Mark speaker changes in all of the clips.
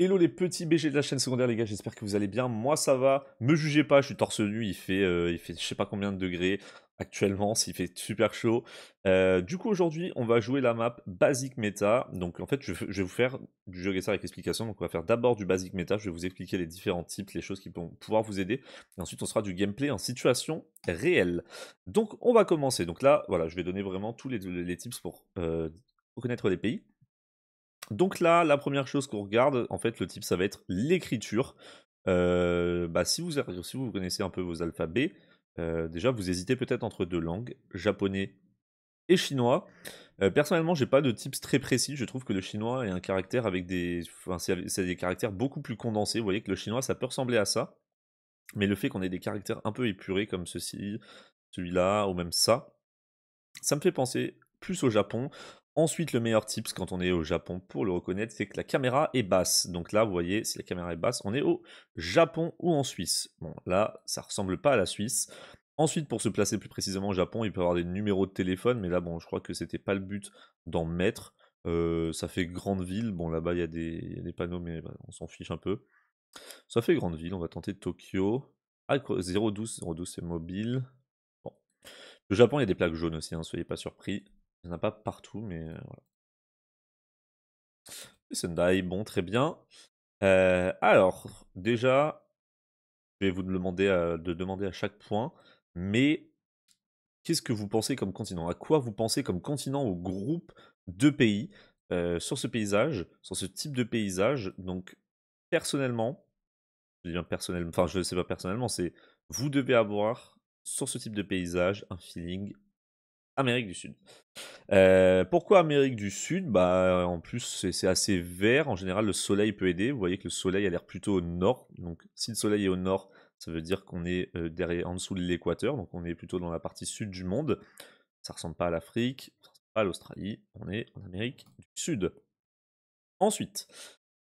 Speaker 1: Hello les petits BG de la chaîne secondaire les gars, j'espère que vous allez bien, moi ça va, me jugez pas, je suis torse nu, il fait, euh, il fait je sais pas combien de degrés actuellement, s'il fait super chaud. Euh, du coup aujourd'hui on va jouer la map Basic Meta, donc en fait je, vais vous faire du jeu ça avec explication, donc on va faire d'abord du Basic Meta, je vais vous expliquer les différents types, les choses qui vont pouvoir vous aider, et ensuite on sera du gameplay en situation réelle. Donc on va commencer, donc là voilà je vais donner vraiment tous les, les tips pour euh, connaître les pays. Donc là, la première chose qu'on regarde, en fait, le type, ça va être l'écriture. Euh, bah, si, vous, si vous connaissez un peu vos alphabets, euh, déjà, vous hésitez peut-être entre deux langues, japonais et chinois. Euh, personnellement, personnellement, n'ai pas de tips très précis. Je trouve que le chinois est un caractère avec des, enfin, c'est des caractères beaucoup plus condensés. Vous voyez que le chinois, ça peut ressembler à ça, mais le fait qu'on ait des caractères un peu épurés comme ceci, celui-là ou même ça, ça me fait penser plus au Japon. Ensuite, le meilleur tips quand on est au Japon pour le reconnaître, c'est que la caméra est basse. Donc là, vous voyez, si la caméra est basse, on est au Japon ou en Suisse. Bon, là, ça ressemble pas à la Suisse. Ensuite, pour se placer plus précisément au Japon, il peut y avoir des numéros de téléphone, mais là, bon, je crois que c'était pas le but d'en mettre. Euh, ça fait grande ville. Bon, là-bas, il y, a des panneaux, mais bah, on s'en fiche un peu. Ça fait grande ville. On va tenter Tokyo. 012, ah, 012, c'est mobile. Bon. Le Japon, il y a des plaques jaunes aussi, ne hein, soyez pas surpris. Il n'y en a pas partout, mais euh, voilà. Sendai, bon, très bien. Euh, alors, déjà, je vais vous demander à, de demander à chaque point, mais qu'est-ce que vous pensez comme continent À quoi vous pensez comme continent au groupe de pays euh, sur ce paysage, sur ce type de paysage Donc, personnellement, je dis personnellement, enfin, je ne sais pas personnellement, c'est vous devez avoir sur ce type de paysage un feeling Amérique du Sud. Euh, pourquoi Amérique du Sud Bah euh, en plus c'est assez vert. En général le soleil peut aider. Vous voyez que le soleil a l'air plutôt au nord. Donc si le soleil est au nord, ça veut dire qu'on est euh, derrière en dessous de l'équateur. Donc on est plutôt dans la partie sud du monde. Ça ressemble pas à l'Afrique, pas à l'Australie. On est en Amérique du Sud. Ensuite,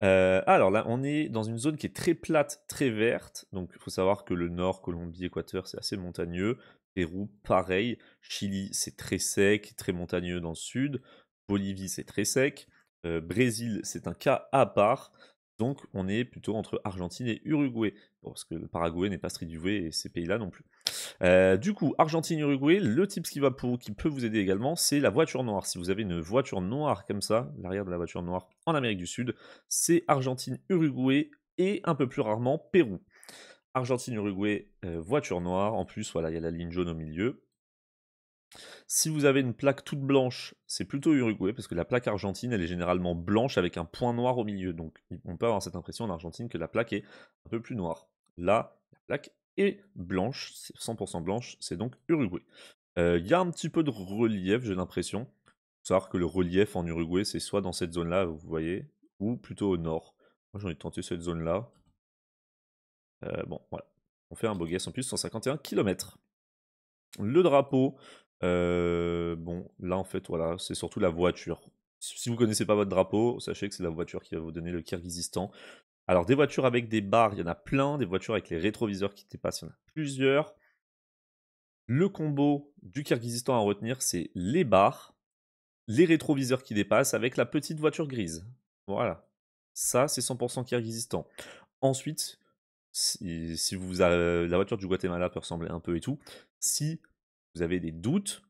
Speaker 1: alors là, on est dans une zone qui est très plate, très verte. Donc, il faut savoir que le nord, Colombie, Équateur, c'est assez montagneux. Pérou, pareil. Chili, c'est très sec, très montagneux dans le sud. Bolivie, c'est très sec. Euh, Brésil, c'est un cas à part. Donc, on est plutôt entre Argentine et Uruguay. parce que le Paraguay n'est pas Stridoué et ces pays-là non plus. Euh, du coup, Argentine-Uruguay, le type qui, va pour, qui peut vous aider également, c'est la voiture noire. Si vous avez une voiture noire comme ça, l'arrière de la voiture noire en Amérique du Sud, c'est Argentine-Uruguay et un peu plus rarement Pérou. Argentine-Uruguay, euh, voiture noire. En plus, voilà, il y a la ligne jaune au milieu. Si vous avez une plaque toute blanche, c'est plutôt Uruguay, parce que la plaque argentine, elle est généralement blanche avec un point noir au milieu. Donc on peut avoir cette impression en Argentine que la plaque est un peu plus noire. Là, la plaque est blanche, c'est 100% blanche, c'est donc Uruguay. Euh, il y a un petit peu de relief, j'ai l'impression. Il faut savoir que le relief en Uruguay, c'est soit dans cette zone-là, vous voyez, ou plutôt au nord. Moi, j'ai envie cette zone-là. Euh, bon, voilà. On fait un beau guess en plus, 151 km. Le drapeau, euh, bon, là en fait, voilà, c'est surtout la voiture. Si vous ne connaissez pas votre drapeau, sachez que c'est la voiture qui va vous donner le Kyrgyzstan. Alors, des voitures avec des barres, il y en a plein. Des voitures avec les rétroviseurs qui dépassent, il y en a plusieurs. Le combo du Kyrgyzstan à retenir, c'est les barres, les rétroviseurs qui dépassent avec la petite voiture grise. Voilà. Ça, c'est 100% Kyrgyzstan. Ensuite, si, vous avez, la voiture du Guatemala peut ressembler un peu et tout, si vous avez des doutes,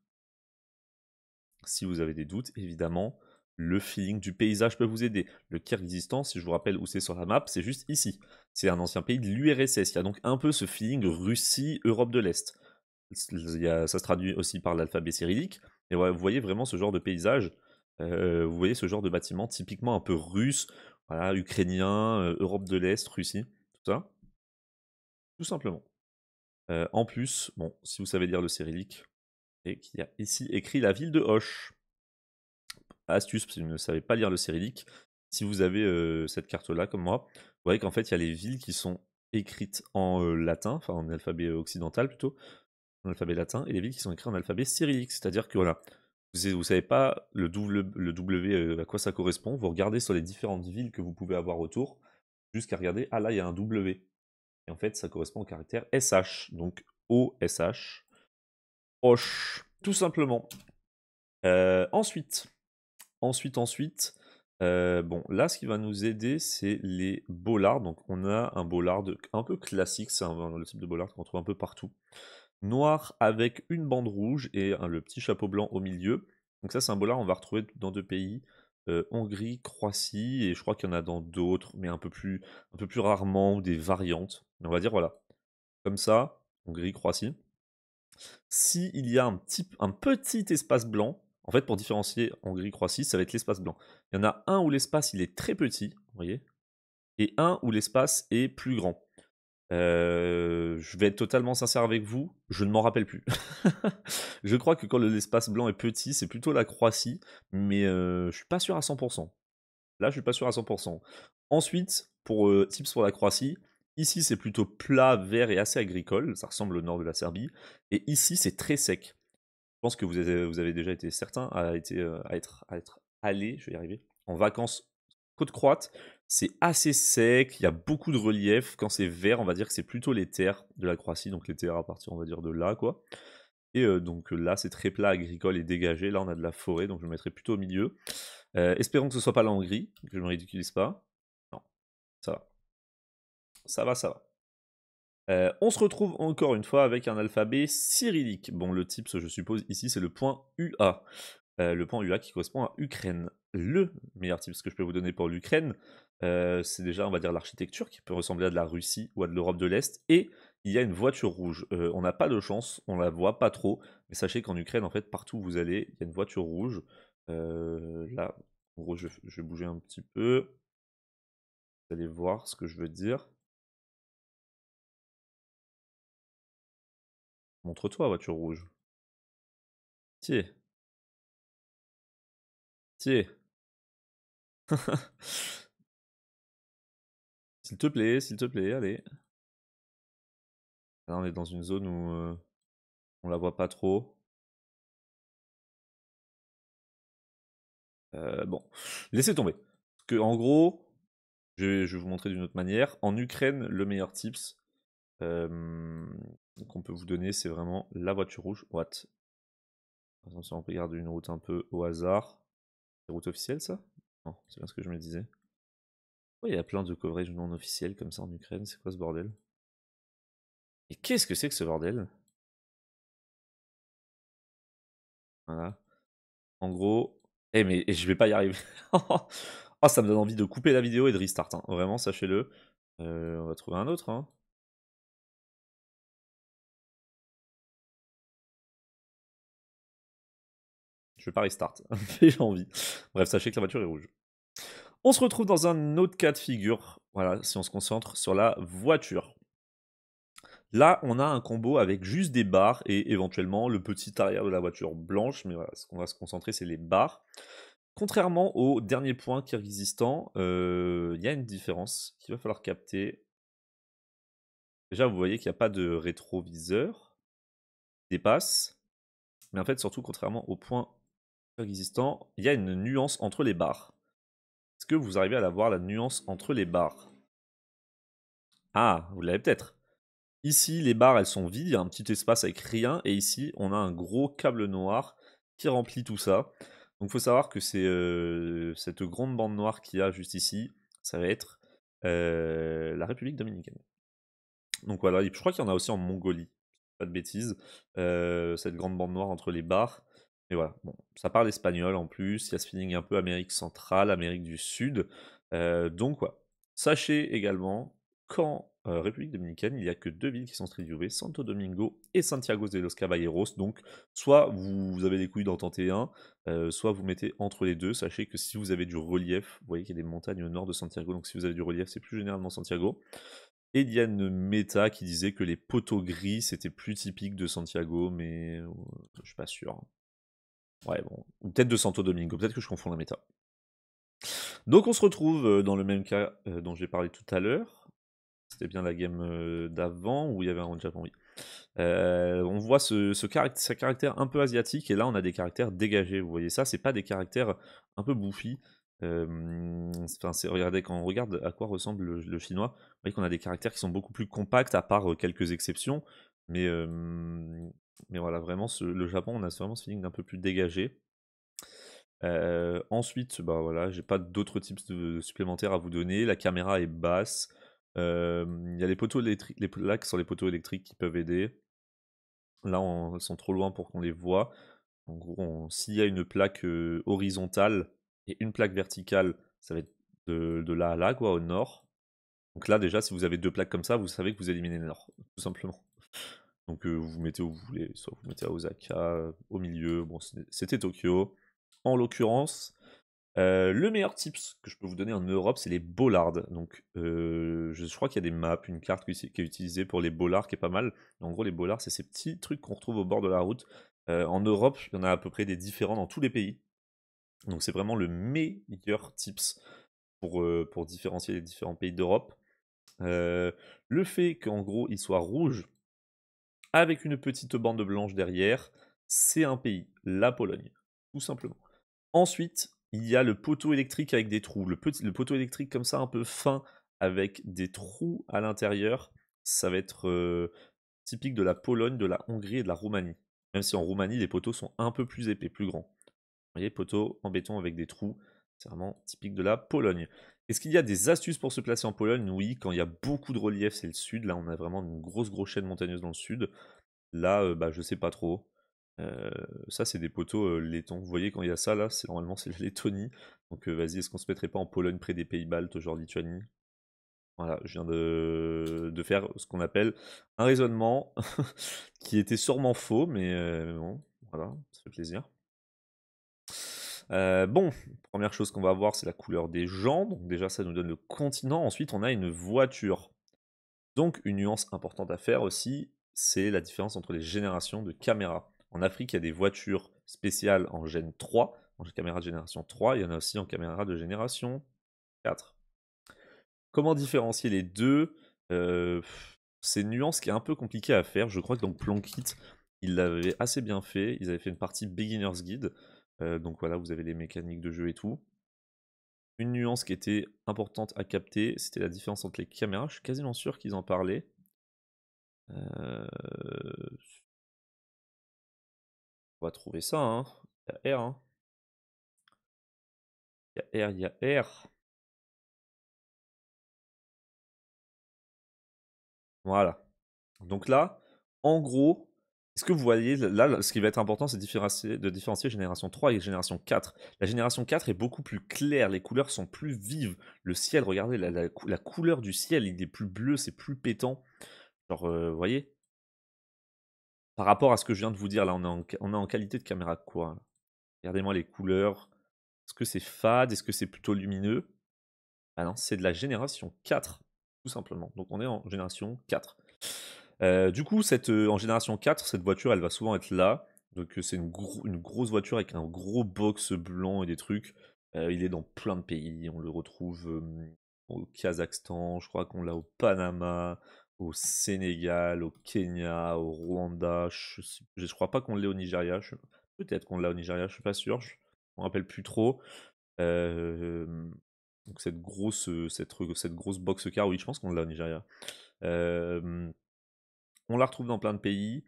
Speaker 1: si vous avez des doutes, évidemment, le feeling du paysage peut vous aider. Le Kyrgyzstan, si je vous rappelle où c'est sur la map, c'est juste ici. C'est un ancien pays de l'URSS. Il y a donc un peu ce feeling Russie-Europe de l'Est. Ça se traduit aussi par l'alphabet cyrillique. Et vous voyez vraiment ce genre de paysage. Euh, vous voyez ce genre de bâtiment typiquement un peu russe, voilà, ukrainien, euh, Europe de l'Est, Russie, tout ça. Tout simplement. Euh, en plus, bon, si vous savez lire le cyrillique, et qu'il y a ici écrit la ville de Hoche. Astuce, si vous ne savez pas lire le cyrillique, si vous avez euh, cette carte-là, comme moi, vous voyez qu'en fait, il y a les villes qui sont écrites en euh, latin, enfin en alphabet occidental plutôt, en alphabet latin, et les villes qui sont écrites en alphabet cyrillique. C'est-à-dire que voilà, vous ne savez pas le, le W à quoi ça correspond, vous regardez sur les différentes villes que vous pouvez avoir autour, jusqu'à regarder, ah là, il y a un W en fait, ça correspond au caractère SH, donc OSH. Osh, tout simplement. Euh, ensuite, ensuite, ensuite, euh, bon, là, ce qui va nous aider, c'est les bolards. Donc, on a un bolard un peu classique, c'est le type de bolard qu'on trouve un peu partout. Noir avec une bande rouge et le petit chapeau blanc au milieu. Donc ça, c'est un bolard on va retrouver dans deux pays, euh, Hongrie, Croatie, et je crois qu'il y en a dans d'autres, mais un peu, plus, un peu plus rarement, ou des variantes on va dire, voilà, comme ça, gris croatie S'il y a un petit, un petit espace blanc, en fait, pour différencier gris croatie ça va être l'espace blanc. Il y en a un où l'espace il est très petit, vous voyez, et un où l'espace est plus grand. Euh, je vais être totalement sincère avec vous, je ne m'en rappelle plus. je crois que quand l'espace blanc est petit, c'est plutôt la Croatie, mais je euh, je suis pas sûr à 100%. Là, je suis pas sûr à 100%. Ensuite, pour euh, tips pour la Croatie, Ici, c'est plutôt plat, vert et assez agricole. Ça ressemble au nord de la Serbie. Et ici, c'est très sec. Je pense que vous avez, déjà été certain euh, à, être, allé, je vais y arriver, en vacances côte croate. C'est assez sec, il y a beaucoup de relief. Quand c'est vert, on va dire que c'est plutôt les terres de la Croatie, donc les terres à partir, on va dire, de là, quoi. Et euh, donc là, c'est très plat, agricole et dégagé. Là, on a de la forêt, donc je me mettrai plutôt au milieu. Euh, espérons que ce ne soit pas la Hongrie, que je ne me ridiculise pas ça va, ça va. Euh, on se retrouve encore une fois avec un alphabet cyrillique. Bon, le tips, je suppose, ici, c'est le point UA. Euh, le point UA qui correspond à Ukraine. Le meilleur tips que je peux vous donner pour l'Ukraine, euh, c'est déjà, on va dire, l'architecture qui peut ressembler à de la Russie ou à de l'Europe de l'Est. Et il y a une voiture rouge. on n'a pas de chance, on la voit pas trop. Mais sachez qu'en Ukraine, en fait, partout où vous allez, il y a une voiture rouge. là, en gros, je vais bouger un petit peu.
Speaker 2: Vous allez voir ce que je veux dire. Montre-toi, voiture rouge. Tiens. Tiens. s'il te plaît, s'il te plaît, allez. Là, on est dans une zone où on euh, on la voit pas trop.
Speaker 1: Euh, bon, laissez tomber. Parce que, en gros, je vais, vous montrer d'une autre manière. En Ukraine, le meilleur tips, euh, qu'on peut vous donner, c'est vraiment la voiture rouge, what on peut si on une route un peu au hasard, c'est route officielle ça c'est bien ce que je me disais. Oui, il y a plein de coverage non officiel comme ça en Ukraine, c'est quoi ce bordel Et qu'est-ce que c'est que
Speaker 2: ce bordel Voilà.
Speaker 1: En gros, eh mais je vais pas y arriver. oh, ça me donne envie de couper la vidéo et de restart. Hein. Vraiment, sachez-le. Euh, on va trouver un autre. Hein. pas restart. j'ai envie. Bref, sachez que la voiture est rouge. On se retrouve dans un autre cas de figure. Voilà, si on se concentre sur la voiture. Là, on a un combo avec juste des barres et éventuellement le petit arrière de la voiture blanche. Mais ce qu'on va se concentrer, c'est les barres. Contrairement au dernier point Kirghizistan, euh, il y a une différence qu'il va falloir capter. Déjà, vous voyez qu'il n'y a pas de rétroviseur, Dépasse. Mais en fait, surtout, contrairement au point Existant, il y a une nuance entre les barres. Est-ce que vous arrivez à la voir, la nuance entre les barres Ah, vous l'avez peut-être. Ici, les barres, elles sont vides, il y a un petit espace avec rien, et ici, on a un gros câble noir qui remplit tout ça. Donc, il faut savoir que c'est euh, cette grande bande noire qu'il y a juste ici, ça va être euh, la République dominicaine. Donc voilà, je crois qu'il y en a aussi en Mongolie, pas de bêtises, euh, cette grande bande noire entre les barres. Mais voilà, ça parle espagnol en plus, il y a ce feeling un peu Amérique centrale, Amérique du Sud. Euh, donc quoi. Sachez également qu'en euh, République dominicaine, il n'y a que deux villes qui sont très durées Santo Domingo et Santiago de los Caballeros. Donc soit vous, avez les couilles d'en tenter un, euh, soit vous mettez entre les deux. Sachez que si vous avez du relief, vous voyez qu'il y a des montagnes au nord de Santiago, donc si vous avez du relief, c'est plus généralement Santiago. Et il y a une méta qui disait que les poteaux gris, c'était plus typique de Santiago, mais je ne suis pas sûr. Hein. Ouais, bon. Ou peut-être de Santo Domingo, peut-être que je confonds la méta. Donc on se retrouve euh, dans le même cas euh, dont j'ai parlé tout à l'heure. C'était bien la game euh, d'avant où il y avait un round Japon, oui. on voit ce, caractère, caractère, un peu asiatique et là on a des caractères dégagés. Vous voyez ça, c'est pas des caractères un peu bouffis. Euh, regardez, quand on regarde à quoi ressemble le, chinois, vous voyez qu'on a des caractères qui sont beaucoup plus compacts à part quelques exceptions. Mais mais voilà, vraiment, ce, le Japon, on a vraiment ce feeling d'un peu plus dégagé. Euh, ensuite, bah voilà, j'ai pas d'autres types de, supplémentaires à vous donner. La caméra est basse. Il y a les poteaux électriques, les plaques sur les poteaux électriques qui peuvent aider. Là, on, sont trop loin pour qu'on les voit. En gros, s'il y a une plaque horizontale et une plaque verticale, ça va être de, de, là à là, au nord. Donc là, déjà, si vous avez deux plaques comme ça, vous savez que vous éliminez le nord, tout simplement. Donc euh, vous mettez où vous voulez, soit vous, mettez à Osaka, euh, au milieu, bon c'était Tokyo. En l'occurrence, euh, le meilleur tips que je peux vous donner en Europe, c'est les bollards. Donc je, crois qu'il y a des maps, une carte qui, est utilisée pour les bollards qui est pas mal. en gros les bollards, c'est ces petits trucs qu'on retrouve au bord de la route. en Europe, il y en a à peu près des différents dans tous les pays. Donc c'est vraiment le meilleur tips pour, pour différencier les différents pays d'Europe. le fait qu'en gros ils soient rouges, avec une petite bande blanche derrière, c'est un pays, la Pologne, tout simplement. Ensuite, il y a le poteau électrique avec des trous. Le, poteau électrique comme ça, un peu fin, avec des trous à l'intérieur, ça va être euh, typique de la Pologne, de la Hongrie et de la Roumanie. Même si en Roumanie, les poteaux sont un peu plus épais, plus grands. Vous voyez, poteau en béton avec des trous, c'est vraiment typique de la Pologne. Est-ce qu'il y a des astuces pour se placer en Pologne Oui, quand il y a beaucoup de relief, c'est le sud. Là, on a vraiment une grosse, grosse chaîne montagneuse dans le sud. Là, je euh, bah, je sais pas trop. Euh, ça, c'est des poteaux euh, laitons. Vous voyez, quand il y a ça, là, c'est normalement c'est la Lettonie. Donc, vas-y, est-ce qu'on se mettrait pas en Pologne près des Pays-Baltes, genre Lituanie Voilà, je viens de, de faire ce qu'on appelle un raisonnement qui était sûrement faux, mais bon, voilà, ça fait plaisir. Euh, bon, première chose qu'on va voir, c'est la couleur des gens. Donc déjà, ça nous donne le continent. Ensuite, on a une voiture. Donc une nuance importante à faire aussi, c'est la différence entre les générations de caméras. En Afrique, il y a des voitures spéciales en Gen 3, en caméra de génération 3, il y en a aussi en caméra de génération 4. Comment différencier les deux euh, C'est une nuance qui est un peu compliquée à faire. Je crois que dans Plonkit, ils l'avaient assez bien fait. Ils avaient fait une partie Beginner's Guide euh, donc voilà, vous avez les mécaniques de jeu et tout. Une nuance qui était importante à capter, c'était la différence entre les caméras. Je suis quasiment sûr qu'ils en parlaient. Euh, on va trouver ça, hein. Il y a R, hein.
Speaker 2: Il y a R, il y a R.
Speaker 1: Voilà. Donc là, en gros, est-ce que vous voyez, là, ce qui va être important, c'est de différencier génération 3 et génération 4. La génération 4 est beaucoup plus claire, les couleurs sont plus vives. Le ciel, regardez, la, couleur du ciel, il est plus bleu, c'est plus pétant. Genre, euh, vous voyez Par rapport à ce que je viens de vous dire, là, on est on est en qualité de caméra quoi Regardez-moi les couleurs. Est-ce que c'est fade Est-ce que c'est plutôt lumineux Ah non, c'est de la génération 4, tout simplement. Donc on est en génération 4. Euh, du coup, cette, euh, en génération 4, cette voiture, elle va souvent être là. Donc, euh, c'est une, grosse voiture avec un gros box blanc et des trucs. il est dans plein de pays. On le retrouve au Kazakhstan, je crois qu'on l'a au Panama, au Sénégal, au Kenya, au Rwanda. Je, ne crois pas qu'on l'ait au Nigeria. Peut-être qu'on l'a au Nigeria, je suis pas sûr. Je me rappelle plus trop. donc cette grosse, cette, cette grosse box car, oui, je pense qu'on l'a au Nigeria. On la retrouve dans plein de pays.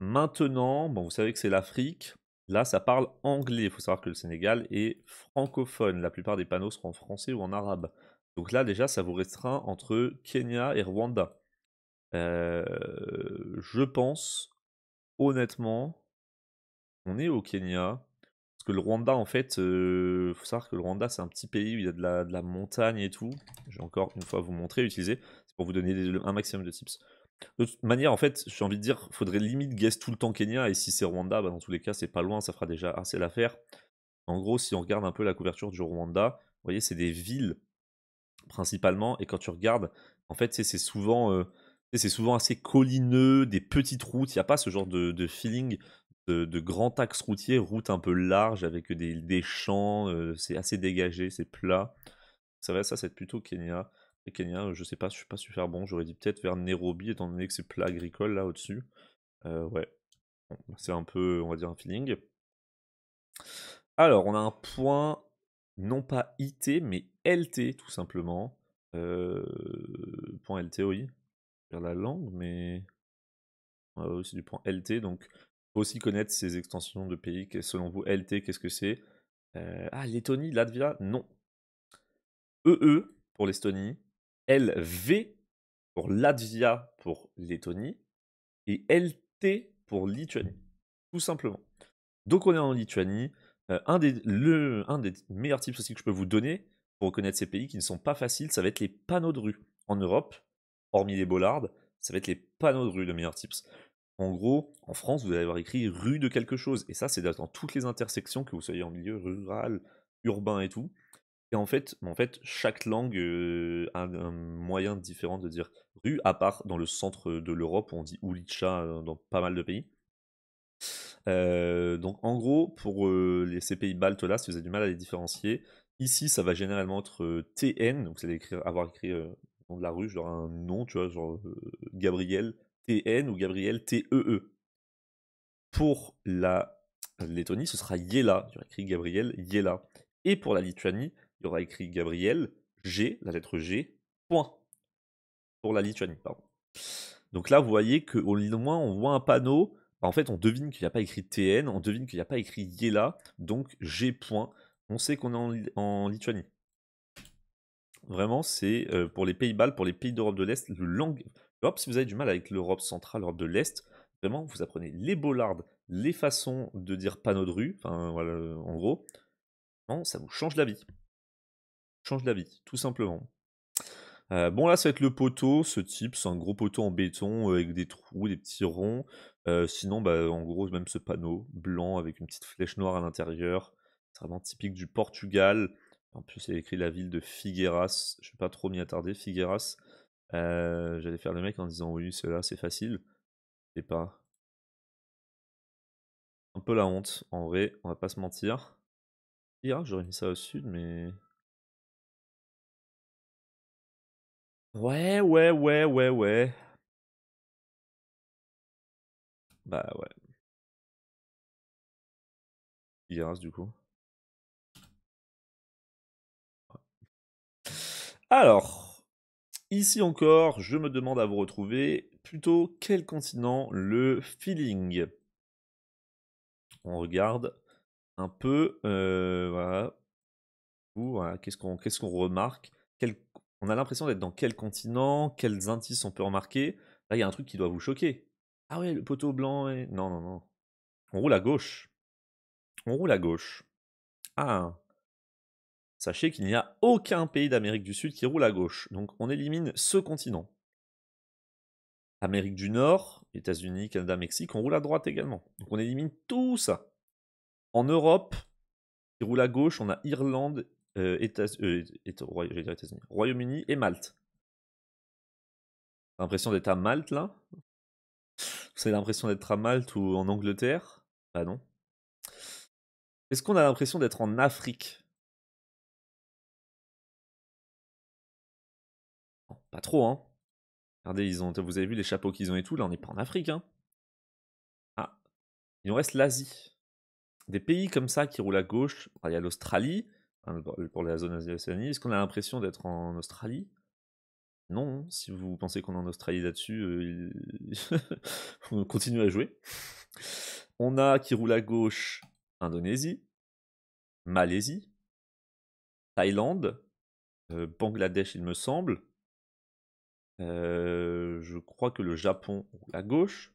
Speaker 1: Maintenant, vous savez que c'est l'Afrique. Là, ça parle anglais. Il faut savoir que le Sénégal est francophone. La plupart des panneaux seront en français ou en arabe. Donc là, déjà, ça vous restreint entre Kenya et Rwanda. Euh, je pense, honnêtement, on est au Kenya. Parce que le Rwanda, en fait, il euh, faut savoir que le Rwanda, c'est un petit pays où il y a de la, de la montagne et tout. J'ai encore une fois vous montrer, utiliser. C'est pour vous donner un maximum de tips. De toute manière, en fait, j'ai envie de dire, faudrait limite guess tout le temps Kenya, et si c'est Rwanda, bah, dans tous les cas, c'est pas loin, ça fera déjà assez l'affaire. En gros, si on regarde un peu la couverture du Rwanda, vous voyez, c'est des villes principalement, et quand tu regardes, en fait, c'est souvent, euh, souvent assez collineux, des petites routes, il n'y a pas ce genre de, de feeling de, grand axe routier, route un peu large avec des, des champs, euh, c'est assez dégagé, c'est plat. Ça va, ça, c'est plutôt Kenya. Et Kenya, euh, je sais pas, je suis pas super bon. J'aurais dit peut-être vers Nairobi, étant donné que c'est plat agricole là au-dessus. Euh, ouais. Bah, c'est un peu, on va dire, un feeling. Alors, on a un point, non pas IT, mais LT, tout simplement. Euh, point LT, oui. Vers la langue, mais. Ah bah on du point LT, donc faut aussi connaître ces extensions de pays. Selon vous, LT, qu'est-ce que c'est Ah, Lettonie, Latvia Non. EE e, pour l'Estonie. LV pour Latvia pour Lettonie et LT pour Lituanie, tout simplement. Donc on est en Lituanie. Euh, un, des, le, un des meilleurs tips aussi que je peux vous donner pour reconnaître ces pays qui ne sont pas faciles, ça va être les panneaux de rue. En Europe, hormis les bollards, ça va être les panneaux de rue, le meilleur tips. En gros, en France, vous allez avoir écrit rue de quelque chose. Et ça, c'est dans toutes les intersections, que vous soyez en milieu rural, urbain et tout. Et en fait, en fait chaque langue euh, a un moyen différent de dire rue, à part dans le centre de l'Europe, on dit ulicha euh, dans pas mal de pays. Euh, donc en gros, pour ces pays baltes là, si vous avez du mal à les différencier, ici ça va généralement être TN, donc vous allez avoir écrit de la rue, genre un nom, tu vois, genre Gabriel TN ou Gabriel TEE. E. Pour la Lettonie, ce sera Yela, j'aurais écrit Gabriel Yela. Et pour la Lituanie, il y aura écrit Gabriel G, la lettre G, point. Pour la Lituanie, pardon. Donc là, vous voyez qu'au moins, on voit un panneau. Bah, en fait, on devine qu'il n'y a pas écrit TN, on devine qu'il n'y a pas écrit Yela, donc G, point. On sait qu'on est en, Lituanie. Vraiment, c'est euh, pour les Pays-Bas, pour les pays d'Europe de l'Est, le langue. L'Europe, si vous avez du mal avec l'Europe centrale, l'Europe de l'Est, vraiment, vous apprenez les bollards, les façons de dire panneau de rue, enfin voilà, en gros, ça vous change la vie change d'avis, tout simplement. Euh, bon là ça va être le poteau, ce type, c'est un gros poteau en béton euh, avec des trous, des petits ronds. Euh, sinon bah, en gros même ce panneau blanc avec une petite flèche noire à l'intérieur. C'est vraiment typique du Portugal. En plus il y a écrit la ville de Figueras. Je vais pas trop m'y attarder, Figueras. J'allais faire le mec en disant oui cela c'est facile. Et pas. Un peu la honte en vrai, on va pas se mentir.
Speaker 2: pire J'aurais mis ça au sud mais... Ouais, ouais, ouais, ouais, ouais. Bah ouais. Il du coup.
Speaker 1: Alors, ici encore, je me demande à vous retrouver plutôt quel continent le feeling. On regarde un peu, euh, voilà. Qu'est-ce qu'on remarque on a l'impression d'être dans quel continent, quels indices on peut remarquer. Là, il y a un truc qui doit vous choquer. Ah ouais, le poteau blanc. et. Non, non, non. On roule à gauche. On roule à gauche. Ah. Sachez qu'il n'y a aucun pays d'Amérique du Sud qui roule à gauche. Donc on élimine ce continent. Amérique du Nord, États-Unis, Canada, Mexique, on roule à droite également. Donc on élimine tout ça. En Europe, qui roule à gauche, on a Irlande, euh, États, euh, Royaume-Uni et Malte. L'impression d'être à Malte là Vous avez l'impression d'être à Malte ou en Angleterre Bah non. Est-ce qu'on a l'impression
Speaker 2: d'être en Afrique
Speaker 1: Pas trop, hein. Regardez, ils ont, vous avez vu les chapeaux qu'ils ont et tout. Là, on n'est pas en Afrique, hein. Ah, il nous reste l'Asie. Des pays comme ça qui roulent à gauche. Bah, il y a l'Australie, ah, pour la zone Asie-Océanie. Est-ce qu'on a l'impression d'être en Australie Non, si vous pensez qu'on est en Australie là-dessus, euh, on continue à jouer. On a qui roule à gauche Indonésie, Malaisie, Thaïlande, euh, Bangladesh, il me semble. Euh, je crois que le Japon roule à gauche.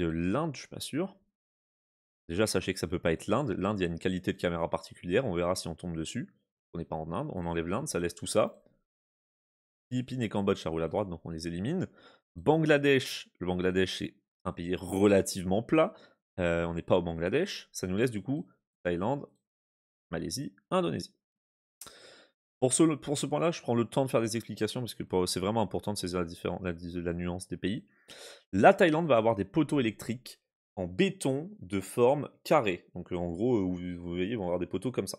Speaker 1: L'Inde, je suis pas sûr. Déjà, sachez que ça peut pas être l'Inde. L'Inde, il y a une qualité de caméra particulière. On verra si on tombe dessus. On n'est pas en Inde. On enlève l'Inde, ça laisse tout ça. Philippines et Cambodge, ça roule à droite, donc on les élimine. Bangladesh, le Bangladesh est un pays relativement plat. Euh, on n'est pas au Bangladesh. Ça nous laisse du coup Thaïlande, Malaisie, Indonésie. Pour ce, pour ce point-là, je prends le temps de faire des explications parce que c'est vraiment important de saisir la, la nuance des pays. La Thaïlande va avoir des poteaux électriques en béton de forme carrée. Donc euh, en gros, euh, vous, voyez, vont avoir des poteaux comme ça.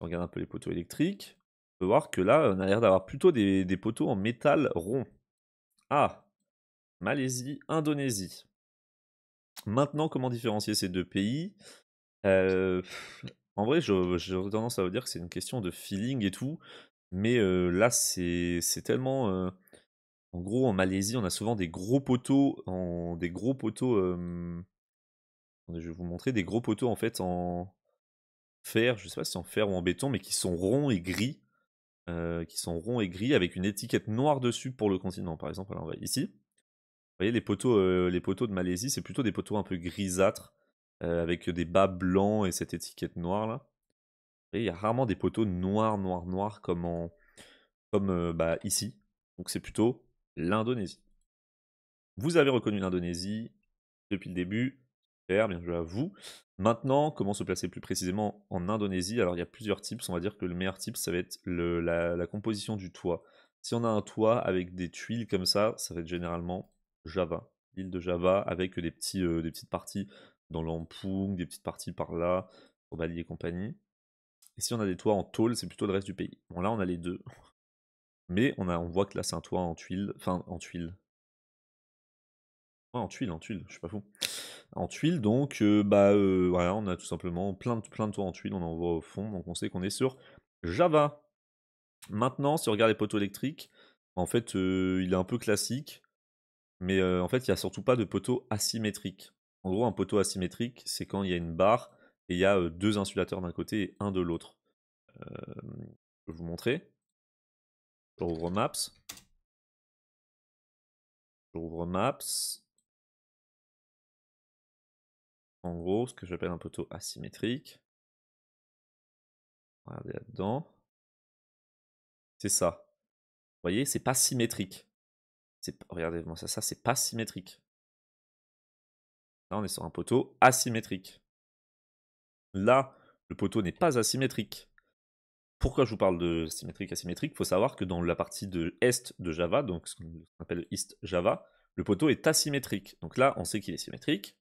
Speaker 1: On regarde un peu les poteaux électriques. On peut voir que là, on a l'air d'avoir plutôt des, poteaux en métal rond. Ah, Malaisie, Indonésie. Maintenant, comment différencier ces deux pays euh, En vrai, j'aurais tendance à vous dire que c'est une question de feeling et tout. Mais là, c'est tellement... En gros, en Malaisie, on a souvent des gros poteaux, en, des gros poteaux. je vais vous montrer des gros poteaux en fait en fer, je sais pas si en fer ou en béton, mais qui sont ronds et gris, qui sont ronds et gris avec une étiquette noire dessus pour le continent. Par exemple, Alors, on ici. Vous voyez les poteaux, les poteaux de Malaisie, c'est plutôt des poteaux un peu grisâtres avec des bas blancs et cette étiquette noire là. Et il y a rarement des poteaux noirs, noirs, noirs comme en, comme bah, ici. Donc c'est plutôt l'Indonésie. Vous avez reconnu l'Indonésie depuis le début. Super, bien joué à vous. Maintenant, comment se placer plus précisément en Indonésie Alors, il y a plusieurs types. On va dire que le meilleur type, ça va être la, composition du toit. Si on a un toit avec des tuiles comme ça, ça va être généralement Java. L'île de Java avec des, petits, euh, des petites parties dans l'Ampung, des petites parties par là, au Bali et compagnie. Et si on a des toits en tôle, c'est plutôt le reste du pays. Bon, là, on a les deux. Mais on, a, on voit que là, c'est un toit en tuile. Enfin, en tuile. Ah, en tuile, en tuile, je suis pas fou. En tuile, donc, euh, bah, euh, voilà, on a tout simplement plein de, plein de toits en tuile, on en voit au fond. Donc, on sait qu'on est sur Java. Maintenant, si on regarde les poteaux électriques, en fait, euh, il est un peu classique. Mais en fait, il n'y a surtout pas de poteaux asymétriques. En gros, un poteau asymétrique, c'est quand il y a une barre et il y a deux insulateurs d'un côté et un de l'autre. je vais vous montrer.
Speaker 2: J'ouvre Maps. J'ouvre Maps. En gros, ce que j'appelle un poteau asymétrique. Regardez là-dedans. C'est ça. Vous voyez, c'est pas symétrique. Regardez-moi ça, ça c'est pas
Speaker 1: symétrique. Là, on est sur un poteau asymétrique. Là, le poteau n'est pas asymétrique. Pourquoi je vous parle de symétrique asymétrique Il faut savoir que dans la partie de est de Java, donc ce qu'on appelle East Java, le poteau est asymétrique. Donc là, on sait qu'il est symétrique.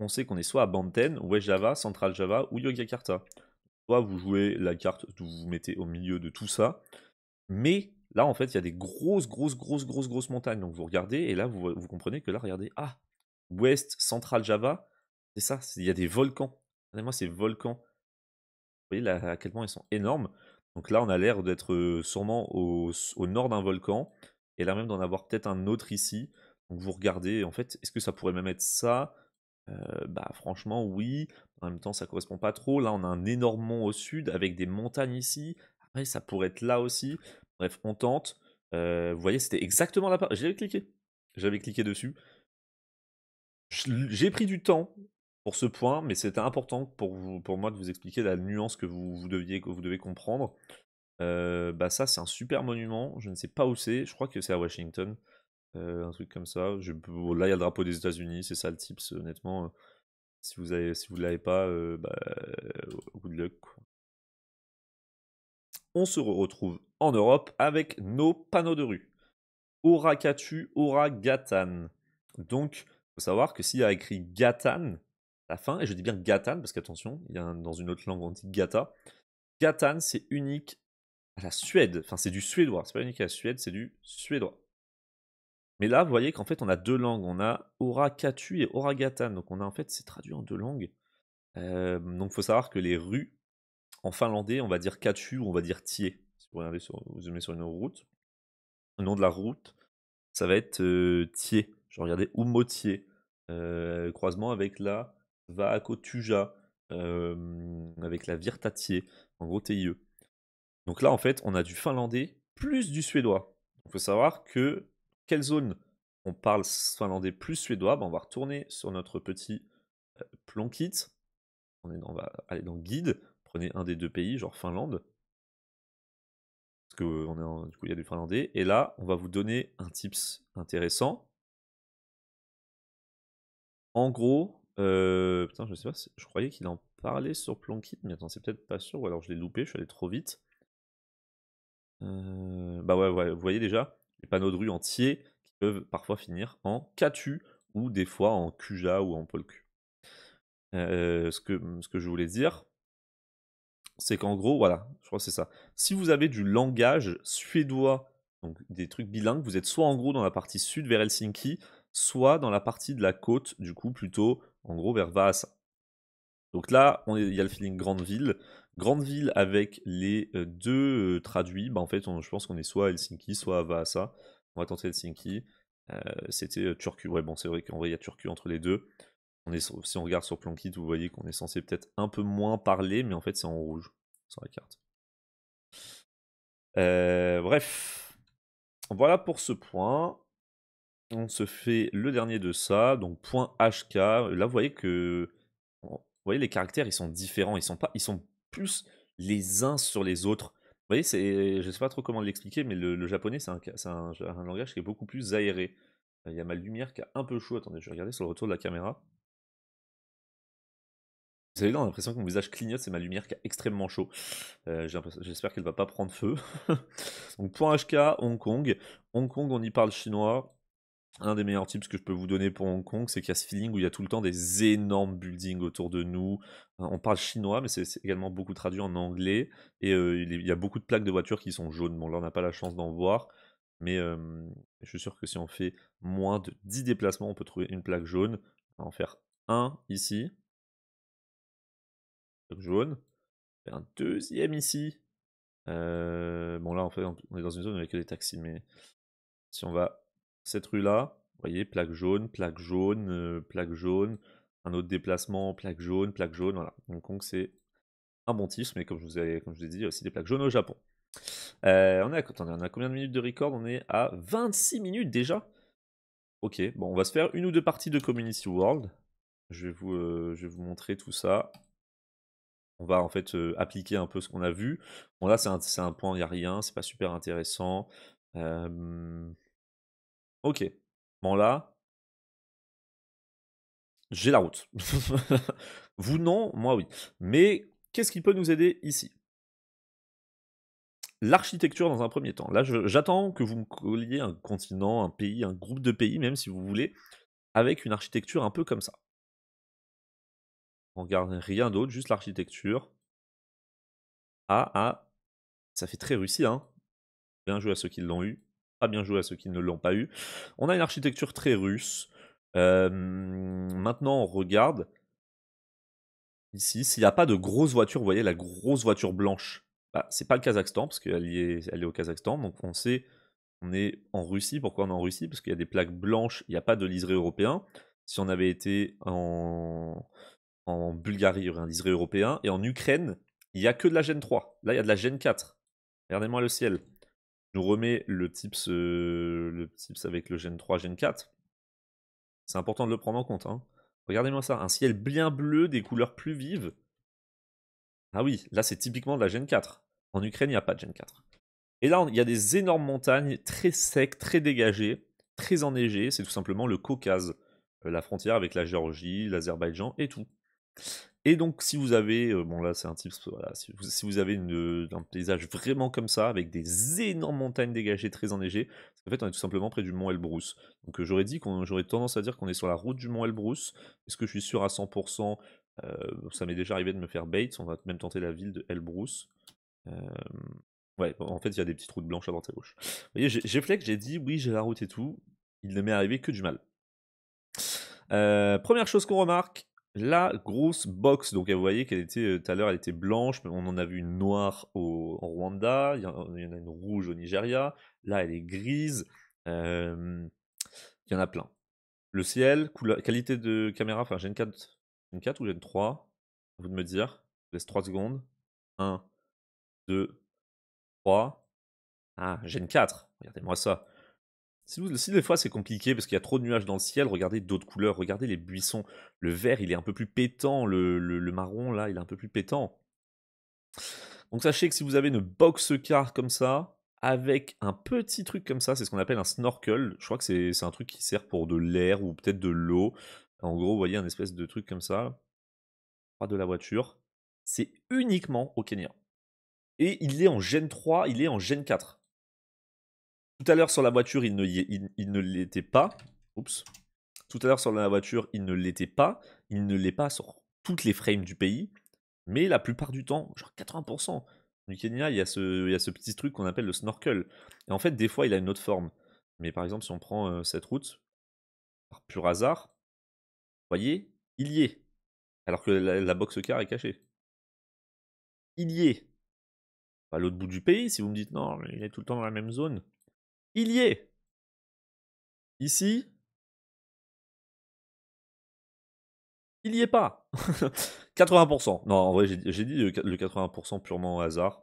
Speaker 1: On sait qu'on est soit à Banten, West Java, Central Java ou Yogyakarta. Soit vous jouez la carte où vous vous mettez au milieu de tout ça. Mais là, en fait, il y a des grosses, grosses, grosses, grosses, grosses montagnes. Donc vous regardez et là, vous, comprenez que là, regardez, ah, West, Central Java, c'est ça, il y a des volcans. Regardez-moi ces volcans voyez là à quel point ils sont énormes. Donc là, on a l'air d'être sûrement au, nord d'un volcan, et là même d'en avoir peut-être un autre ici. Donc vous regardez, en fait, est-ce que ça pourrait même être ça euh, Bah franchement, oui. En même temps, ça correspond pas trop. Là, on a un énorme mont au sud avec des montagnes ici. Après, ça pourrait être là aussi. Bref, on tente. Euh, vous voyez, c'était exactement là-bas. J'avais cliqué. J'avais cliqué dessus. J'ai pris du temps pour ce point, mais c'est important pour, vous, pour moi de vous expliquer la nuance que vous, vous deviez, que vous devez comprendre. Euh, bah ça, c'est un super monument. Je ne sais pas où c'est. Je crois que c'est à Washington. Euh, un truc comme ça. Je, là, il y a le drapeau des États-Unis. C'est ça le tips, honnêtement. Euh, si vous ne si l'avez pas, bah, good luck. On se retrouve en Europe avec nos panneaux de rue. Ora-Gatan. Donc, faut savoir que s'il y a écrit Gatan, la fin. Et je dis bien Gatan, parce qu'attention, il y a dans une autre langue, on dit Gata. Gatan, c'est unique à la Suède. Enfin, c'est du suédois. C'est pas unique à la Suède, c'est du suédois. Mais là, vous voyez qu'en fait, on a deux langues. On a Ora-Katu et Ora-Gatan. Donc, on a en fait, c'est traduit en deux langues. Euh, donc, faut savoir que les rues, en finlandais, on va dire Katu ou on va dire Tie. Si vous regardez sur, vous sur une route, le nom de la route, ça va être euh, Je regardais Umotier. Euh, croisement avec la Vaakotuja, avec la Virtatier, en gros TIE. Donc là, en fait, on a du finlandais plus du suédois. Il faut savoir que quelle zone on parle finlandais plus suédois, ben, on va retourner sur notre petit euh, On, est on va aller dans guide, prenez un des deux pays, genre Finlande. Parce que euh, on du coup il y a du finlandais. Et là, on va vous donner un tips intéressant. En gros, euh, putain, je sais pas, je croyais qu'il en parlait sur Plonkit, mais attends, c'est peut-être pas sûr, ou alors je l'ai loupé, je suis allé trop vite. Euh, bah ouais, vous voyez déjà, les panneaux de rue entiers qui peuvent parfois finir en Katu, ou des fois en cuja ou en Polku. Euh, ce, que, ce que je voulais dire, c'est qu'en gros, voilà, je crois que c'est ça. Si vous avez du langage suédois, donc des trucs bilingues, vous êtes soit en gros dans la partie sud vers Helsinki, soit dans la partie de la côte, du coup plutôt en gros, vers Vaasa. Donc là, on il y a le feeling grande ville. Grande ville avec les euh, deux euh, traduits, bah en fait, je pense qu'on est soit à Helsinki, soit à Vaasa. On va tenter Helsinki. Euh, c'était Turku. Ouais, bon, c'est vrai qu'en vrai, il y a Turku entre les deux. si on regarde sur Plankit, vous voyez qu'on est censé peut-être un peu moins parler, mais en fait, c'est en rouge sur la carte. bref, voilà pour ce point. On se fait le dernier de ça, donc point .hk. Là, vous voyez que vous voyez les caractères, ils sont différents, ils sont pas, ils sont plus les uns sur les autres. Vous voyez, c'est, je sais pas trop comment l'expliquer, mais le, japonais, c'est un, langage qui est beaucoup plus aéré. Il y a ma lumière qui a un peu chaud. Attendez, je vais regarder sur le retour de la caméra. Vous avez l'impression que mon visage clignote, c'est ma lumière qui a extrêmement chaud. Euh, j'espère qu'elle ne va pas prendre feu. Donc, point .hk, Hong Kong. Hong Kong, on y parle chinois un des meilleurs tips que je peux vous donner pour Hong Kong, c'est qu'il y a ce feeling où il y a tout le temps des énormes buildings autour de nous. Euh, on parle chinois, mais c'est également beaucoup traduit en anglais. Et euh, il y a beaucoup de plaques de voitures qui sont jaunes. Bon, là, on n'a pas la chance d'en voir. Mais je suis sûr que si on fait moins de 10 déplacements, on peut trouver une plaque jaune. On va en faire un ici. Plaque jaune. un deuxième ici. Euh, bon, là, en fait, on est dans une zone avec des taxis, mais si on va cette rue-là. Vous voyez, plaque jaune, plaque jaune, euh, plaque jaune, un autre déplacement, plaque jaune, plaque jaune, voilà. Hong Kong, c'est un bon titre, mais comme je vous ai, comme je y a dit, aussi des plaques jaunes au Japon. Euh, on, est à, a combien de minutes de record On est à 26 minutes déjà. Ok, bon, on va se faire une ou deux parties de Community World. Je vais vous, euh, je vais vous montrer tout ça. On va en fait appliquer un peu ce qu'on a vu. Bon, là, c'est un, point, il n'y a rien, c'est pas super intéressant. Ok. Bon,
Speaker 2: là, j'ai la route. Vous non,
Speaker 1: moi oui. Mais qu'est-ce qui peut nous aider ici L'architecture dans un premier temps. Là, j'attends que vous me colliez un continent, un pays, un groupe de pays, même si vous voulez, avec une architecture un peu comme ça. On regarde rien d'autre, juste l'architecture. Ah, ah, ça fait très Russie, hein. Bien joué à ceux qui l'ont eu. Pas bien joué à ceux qui ne l'ont pas eu. On a une architecture très russe. Euh, maintenant, on regarde ici. S'il n'y a pas de grosse voiture, vous voyez la grosse voiture blanche. Bah, c'est pas le Kazakhstan, parce qu'elle est, elle est au Kazakhstan. Donc on sait, on est en Russie. Pourquoi on est en Russie Parce qu'il y a des plaques blanches, il n'y a pas de liseré européen. Si on avait été en, en Bulgarie, il y aurait un liseré européen. Et en Ukraine, il n'y a que de la Gen 3. Là, il y a de la Gen 4. Regardez-moi le ciel nous remet le tips, euh, le tips avec le Gen 3, Gen 4. C'est important de le prendre en compte. Hein. Regardez-moi ça, un ciel bien bleu, des couleurs plus vives. Ah oui, là c'est typiquement de la Gen 4. En Ukraine, il n'y a pas de Gen 4. Et là, il y a des énormes montagnes très secs, très dégagées, très enneigées. C'est tout simplement le Caucase, euh, la frontière avec la Géorgie, l'Azerbaïdjan et tout. Et donc, si vous avez, euh, bon là c'est un type, si, vous, avez une, euh, un paysage vraiment comme ça, avec des énormes montagnes dégagées, très enneigées, en fait on est tout simplement près du mont Elbrus. Donc euh, j'aurais dit qu'on j'aurais tendance à dire qu'on est sur la route du mont Elbrus. Est-ce que je suis sûr à 100% Ça m'est déjà arrivé de me faire bait, on va même tenter la ville de Elbrus. ouais, en fait il y a des petites routes blanches à droite et à gauche. Vous voyez, j'ai flex, j'ai dit oui j'ai la route et tout, il ne m'est arrivé que du mal. première chose qu'on remarque, la grosse box. Donc vous voyez qu'elle était euh, tout à l'heure, elle était blanche, mais on en a vu une noire au, en Rwanda, il y, en, a une rouge au Nigeria, là elle est grise, euh, il y en a plein. Le ciel, qualité de caméra, enfin Gen 4, 4 ou une 3, vous de me dire, je laisse 3 secondes. 1, 2, 3. Ah, j'ai une 4, regardez-moi ça. Si, des fois c'est compliqué parce qu'il y a trop de nuages dans le ciel, regardez d'autres couleurs, regardez les buissons. Le vert, il est un peu plus pétant, le, marron, là, il est un peu plus pétant. Donc sachez que si vous avez une box car comme ça, avec un petit truc comme ça, c'est ce qu'on appelle un snorkel. Je crois que c'est un truc qui sert pour de l'air ou peut-être de l'eau. En gros, vous voyez un espèce de truc comme ça, pas de la voiture. C'est uniquement au Kenya. Et il est en Gen 3, il est en Gen 4. Tout à l'heure sur la voiture, il ne, l'était pas. Oups. Tout à l'heure sur la voiture, il ne l'était pas. Il ne l'est pas sur toutes les frames du pays. Mais la plupart du temps, genre 80% du Kenya, il y a ce, petit truc qu'on appelle le snorkel. Et en fait, des fois, il a une autre forme. Mais par exemple, si on prend euh, cette route, par pur hasard, vous voyez, il y est. Alors que la, boxe box car est cachée. Il y est. À l'autre bout du pays, si vous me dites non,
Speaker 2: il est tout le temps dans la même zone il y est. Ici, il y est pas.
Speaker 1: 80%. Non, en vrai, j'ai dit le 80% purement au hasard.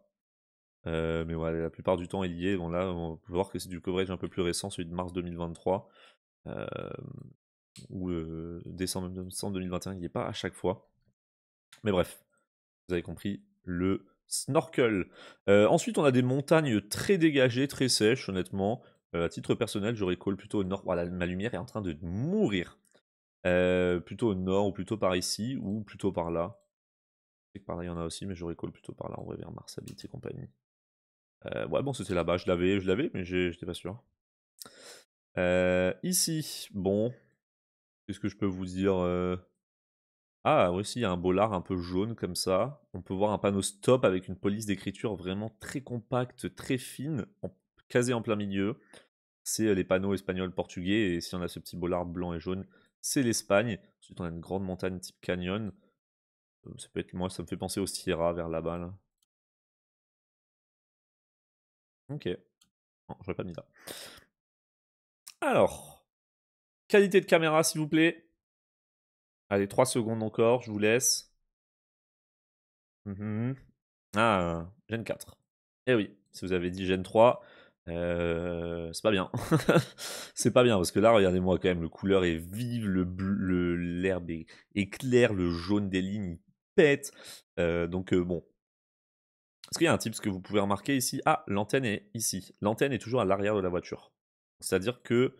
Speaker 1: Euh, mais voilà, la plupart du temps, il y est. Bon, là, on peut voir que c'est du coverage un peu plus récent, celui de mars 2023. Euh, ou euh, décembre, décembre 2021, il n'y est pas à chaque fois. Mais bref, vous avez compris le snorkel. Euh, ensuite, on a des montagnes très dégagées, très sèches, honnêtement. Euh, à titre personnel, j'aurais call plutôt au nord. Voilà, ma lumière est en train de mourir. Euh, plutôt au nord, ou plutôt par ici, ou plutôt par là. Je sais que par là, il y en a aussi, mais j'aurais call plutôt par là, en vrai, vers Mars, et compagnie. ouais, bon, c'était là-bas, je l'avais, je l'avais, mais j'étais pas sûr. ici, bon. Qu'est-ce que je peux vous dire ah, oui, il y a un bolard un peu jaune comme ça. On peut voir un panneau stop avec une police d'écriture vraiment très compacte, très fine, casée en plein milieu. C'est euh, les panneaux espagnols, portugais, et si on a ce petit bolard blanc et jaune, c'est l'Espagne. Ensuite, on a une grande montagne type canyon. Euh, ça peut être moi, ça me fait penser au Sierra vers là-bas. Ok. Non, n'aurais pas mis là. Alors, qualité de caméra, s'il vous plaît. Allez, 3 secondes encore, je vous laisse. Mhm. Ah, Gen 4. Eh oui, si vous avez dit Gen 3, euh, c'est pas bien. c'est pas bien, parce que là, regardez-moi quand même, le couleur est vive, le l'herbe est, claire, le jaune des lignes pète. Euh, donc euh, bon. Est-ce qu'il y a un type, ce que vous pouvez remarquer ici Ah, l'antenne est ici. L'antenne est toujours à l'arrière de la voiture. C'est-à-dire que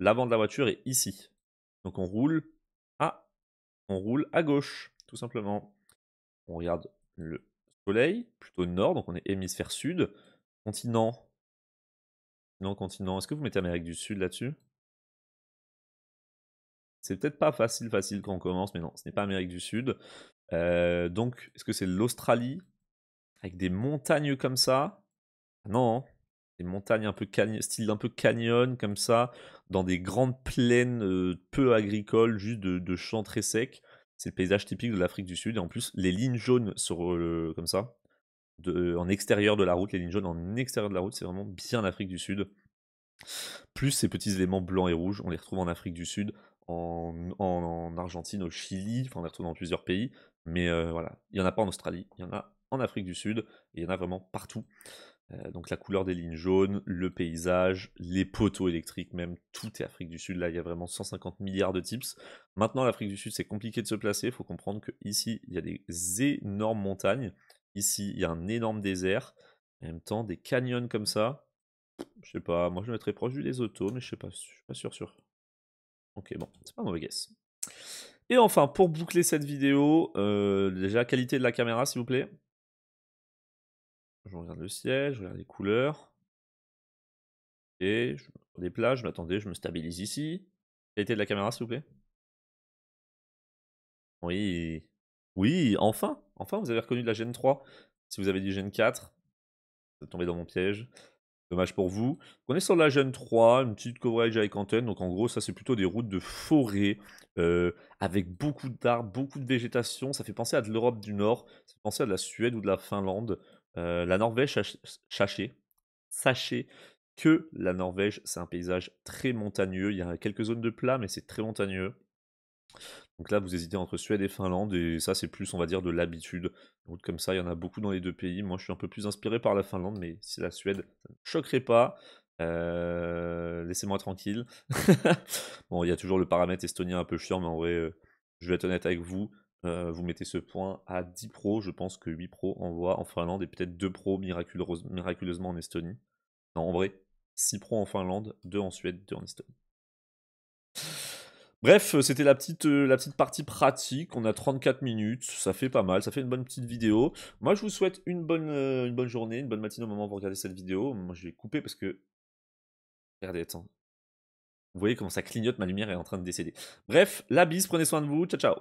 Speaker 1: l'avant de la voiture est ici. Donc on roule, on roule à gauche, tout simplement. On regarde le soleil, plutôt nord, donc on est hémisphère sud. Continent. Non, continent. Est-ce que vous mettez Amérique du Sud là-dessus C'est peut-être pas facile, facile quand on commence, mais non, ce n'est pas Amérique du Sud. Euh, donc, est-ce que c'est l'Australie Avec des montagnes comme ça Non. Hein des montagnes un peu style un peu canyon comme ça, dans des grandes plaines euh, peu agricoles, juste de, champs très secs. C'est le paysage typique de l'Afrique du Sud. Et en plus, les lignes jaunes sur euh, comme ça, de, euh, en extérieur de la route, les lignes jaunes en extérieur de la route, c'est vraiment bien l'Afrique du Sud. Plus ces petits éléments blancs et rouges, on les retrouve en Afrique du Sud, en, Argentine, au Chili, enfin on les retrouve dans plusieurs pays. Mais voilà, il n'y en a pas en Australie, il y en a en Afrique du Sud, et il y en a vraiment partout. Euh, donc la couleur des lignes jaunes, le paysage, les poteaux électriques, même tout est Afrique du Sud. Là, il y a vraiment 150 milliards de tips. Maintenant, l'Afrique du Sud, c'est compliqué de se placer. Il faut comprendre qu'ici, il y a des énormes montagnes. Ici, il y a un énorme désert. En même temps, des canyons comme ça. Je sais pas, moi je mettrais proche des autos, mais je sais pas, je suis pas sûr sûr. Ok, bon, c'est pas mauvais guess. Et enfin, pour boucler cette vidéo, euh, déjà qualité de la caméra, s'il vous plaît. Je regarde le ciel, je regarde les couleurs. Et je me plages, je m'attendais, je me stabilise ici. Qualité de la caméra, s'il vous plaît. Oui. Oui, enfin Enfin, vous avez reconnu de la Gen 3. Si vous avez dit Gen 4, vous êtes tombé dans mon piège. Dommage pour vous. On est sur la Gen 3, une petite coverage avec antenne. Donc en gros, ça c'est plutôt des routes de forêt euh, avec beaucoup d'arbres, beaucoup de végétation. Ça fait penser à de l'Europe du Nord, ça fait penser à de la Suède ou de la Finlande. Euh, la Norvège, sachez, sachez que la Norvège, c'est un paysage très montagneux. Il y a quelques zones de plat, mais c'est très montagneux. Donc là, vous hésitez entre Suède et Finlande, et ça, c'est plus, on va dire, de l'habitude. comme ça, il y en a beaucoup dans les deux pays. Moi, je suis un peu plus inspiré par la Finlande, mais si la Suède, ça ne choquerait pas. Euh, laissez-moi tranquille. bon, il y a toujours le paramètre estonien un peu chiant, mais en vrai, euh, je vais être honnête avec vous. Euh, vous mettez ce point à 10 pros. Je pense que 8 pros envoient en Finlande et peut-être 2 pros miraculeusement en Estonie. Non, en vrai, 6 pros en Finlande, 2 en Suède, 2 en Estonie. Bref, euh, c'était la petite, euh, la petite partie pratique. On a 34 minutes. Ça fait pas mal. Ça fait une bonne petite vidéo. Moi, je vous souhaite une bonne, une bonne journée, une bonne matinée au moment où vous regardez cette vidéo. Moi, je vais couper parce que. Regardez, attends. Vous voyez comment ça clignote, ma lumière est en
Speaker 2: train de décéder. Bref, la bise, prenez soin de vous. Ciao, ciao.